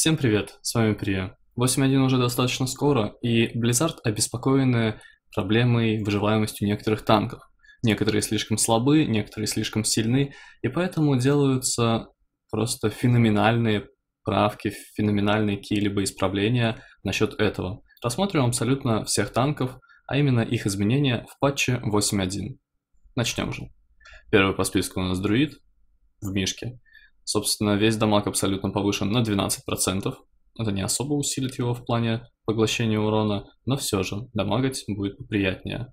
Всем привет, с вами Прия. 8.1 уже достаточно скоро, и Blizzard обеспокоены проблемой выживаемостью некоторых танков. Некоторые слишком слабы, некоторые слишком сильны, и поэтому делаются просто феноменальные правки, феноменальные какие-либо исправления насчет этого. Рассмотрим абсолютно всех танков, а именно их изменения в патче 8.1. Начнем же. Первый по списку у нас друид в Мишке. Собственно, весь дамаг абсолютно повышен на 12%. Это не особо усилит его в плане поглощения урона, но все же дамагать будет приятнее.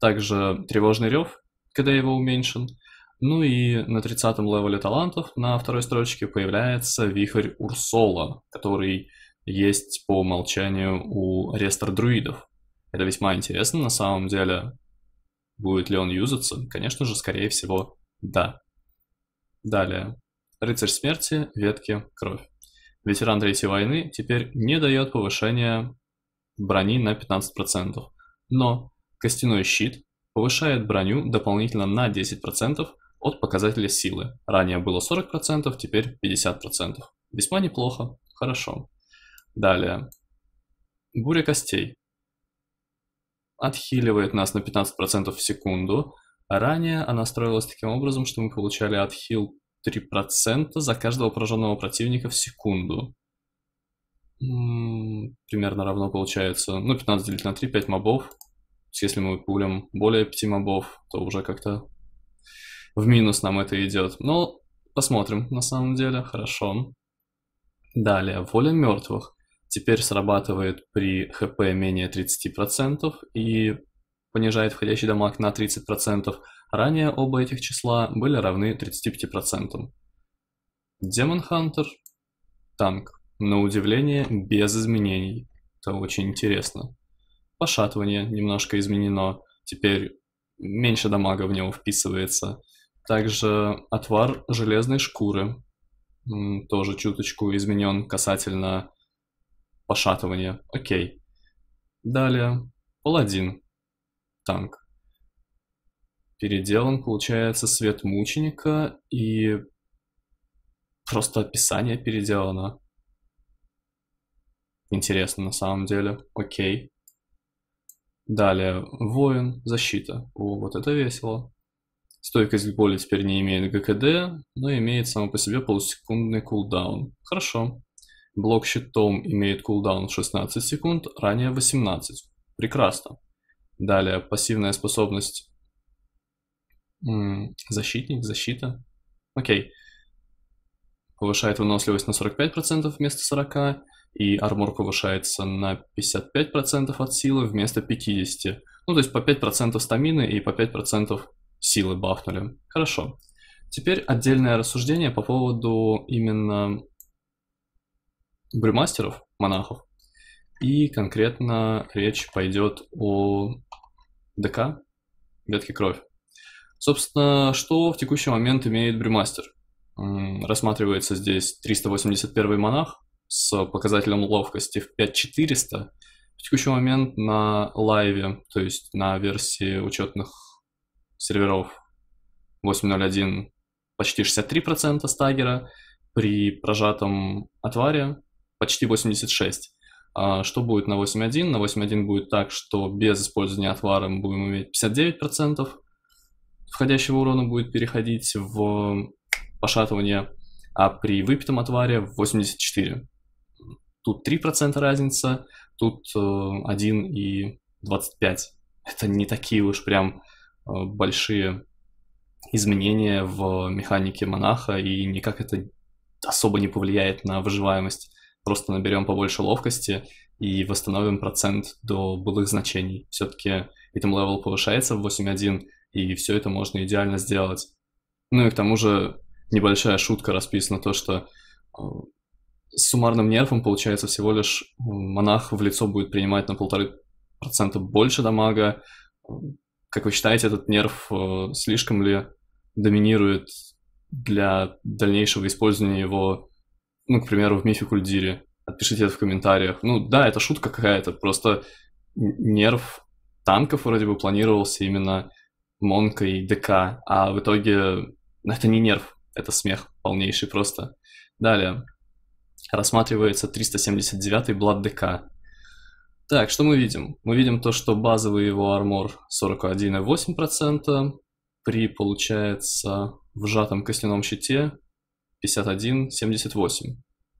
Также тревожный рев, когда его уменьшен. Ну и на 30-м левеле талантов на второй строчке появляется вихрь Урсола, который есть по умолчанию у рестор-друидов. Это весьма интересно, на самом деле. Будет ли он юзаться? Конечно же, скорее всего, да. Далее. Рыцарь смерти, ветки, кровь. Ветеран Третьей войны теперь не дает повышения брони на 15%, но костяной щит повышает броню дополнительно на 10% от показателя силы. Ранее было 40%, теперь 50%. Весьма неплохо, хорошо. Далее. Буря костей. Отхиливает нас на 15% в секунду. Ранее она строилась таким образом, что мы получали отхил 3% за каждого пораженного противника в секунду. Примерно равно получается. Ну, 15 делить на 3, 5 мобов. Если мы пулим более 5 мобов, то уже как-то в минус нам это идет. Но посмотрим, на самом деле. Хорошо. Далее, воля мертвых. Теперь срабатывает при хп менее 30% и понижает входящий дамаг на 30%. Ранее оба этих числа были равны 35%. Демон Хантер – танк. На удивление, без изменений. Это очень интересно. Пошатывание немножко изменено. Теперь меньше дамага в него вписывается. Также отвар железной шкуры тоже чуточку изменен касательно пошатывания. Окей. Далее. Паладин. Танк переделан, получается, свет мученика и просто описание переделано. Интересно на самом деле. Окей. Далее, воин, защита. О, вот это весело. Стойкость к боли теперь не имеет ГКД, но имеет само по себе полусекундный кулдаун. Хорошо. Блок щитом имеет кулдаун 16 секунд, ранее 18. Прекрасно. Далее, пассивная способность Защитник, защита. Окей. Повышает выносливость на 45% вместо 40%, и армор повышается на 55% от силы вместо 50%. Ну, то есть по 5% стамины и по 5% силы бафнули. Хорошо. Теперь отдельное рассуждение по поводу именно брюмастеров, монахов. И конкретно речь пойдет о ДК, ветки кровь. Собственно, что в текущий момент имеет брюмастер? Рассматривается здесь 381 монах с показателем ловкости в 5400. В текущий момент на лайве, то есть на версии учетных серверов 8.0.1 почти 63% стагера, при прожатом отваре почти 86. А что будет на 8.1? На 8.1 будет так, что без использования отвара мы будем иметь 59%, входящего урона будет переходить в пошатывание, а при выпитом отваре в 84. Тут 3% разница, тут 1 э, и 25. Это не такие уж прям э, большие изменения в механике монаха, и никак это особо не повлияет на выживаемость. Просто наберем побольше ловкости и восстановим процент до былых значений. Все-таки item level повышается в 8.1, и все это можно идеально сделать. Ну и к тому же небольшая шутка расписана, то, что э, с суммарным нервом получается, всего лишь э, монах в лицо будет принимать на полторы процента больше дамага. Как вы считаете, этот нерв э, слишком ли доминирует для дальнейшего использования его, ну, к примеру, в мифе Кульдире? Отпишите это в комментариях. Ну да, это шутка какая-то, просто нерв танков вроде бы планировался именно Монка и ДК, а в итоге ну, это не нерв, это смех полнейший просто. Далее. Рассматривается 379-й Блад ДК. Так, что мы видим? Мы видим то, что базовый его армор 41,8%, при, получается, вжатом костяном щите 51,78,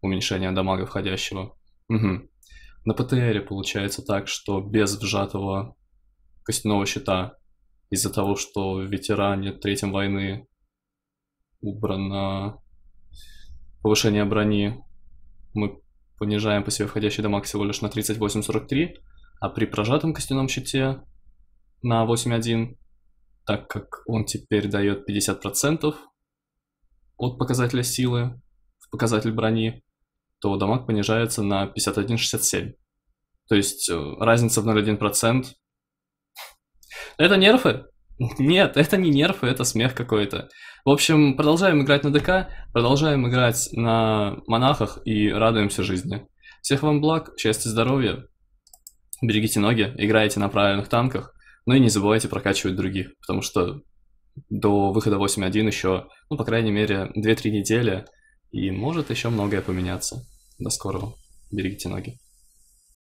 уменьшение дамага входящего. Угу. На ПТРе получается так, что без вжатого костяного щита из-за того, что в ветеране третьем войны убрано повышение брони, мы понижаем по себе входящий дамаг всего лишь на 38-43, а при прожатом костяном щите на 8.1, так как он теперь дает 50% от показателя силы в показатель брони, то дамаг понижается на 51 67, То есть э, разница в 0,1% это нерфы? Нет, это не нерфы, это смех какой-то. В общем, продолжаем играть на ДК, продолжаем играть на монахах и радуемся жизни. Всех вам благ, счастья, здоровья. Берегите ноги, играйте на правильных танках. Ну и не забывайте прокачивать других, потому что до выхода 8.1 еще, ну, по крайней мере, 2-3 недели, и может еще многое поменяться. До скорого. Берегите ноги.